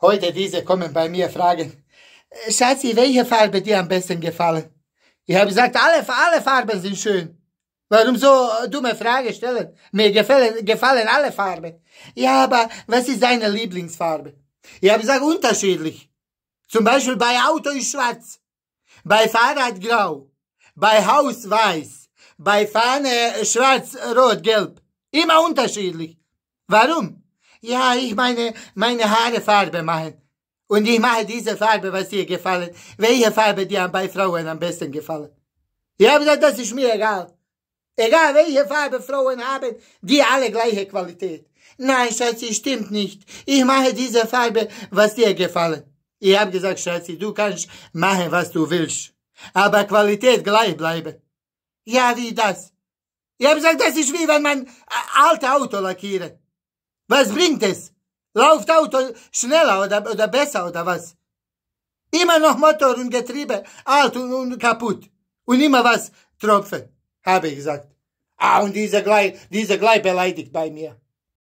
Heute diese kommen bei mir fragen, äh, Schatzi, welche Farbe dir am besten gefallen? Ich habe gesagt, alle, alle Farben sind schön. Warum so äh, dumme Frage stellen? Mir gefallen, gefallen alle Farben. Ja, aber was ist deine Lieblingsfarbe? Ich habe gesagt, unterschiedlich. Zum Beispiel bei Auto ist schwarz, bei Fahrrad grau, bei Haus weiß, bei Fahne äh, schwarz, rot, gelb. Immer unterschiedlich. Warum? ja, ich meine, meine Haare Farbe machen. Und ich mache diese Farbe, was dir gefallen. Welche Farbe dir bei Frauen am besten gefallen? Ich habe gesagt, das ist mir egal. Egal welche Farbe Frauen haben, die alle gleiche Qualität. Nein, Schatzi, stimmt nicht. Ich mache diese Farbe, was dir gefallen. Ich habe gesagt, Schatzi, du kannst machen, was du willst. Aber Qualität gleich bleiben. Ja, wie das? Ich habe gesagt, das ist wie wenn man alte Auto lackiert. Was bringt es? Lauft Auto schneller oder, oder besser oder was? Immer noch Motor und Getriebe alt und, und kaputt. Und immer was Tropfen, habe ich gesagt. Ah, und diese gleich, diese gleich beleidigt bei mir.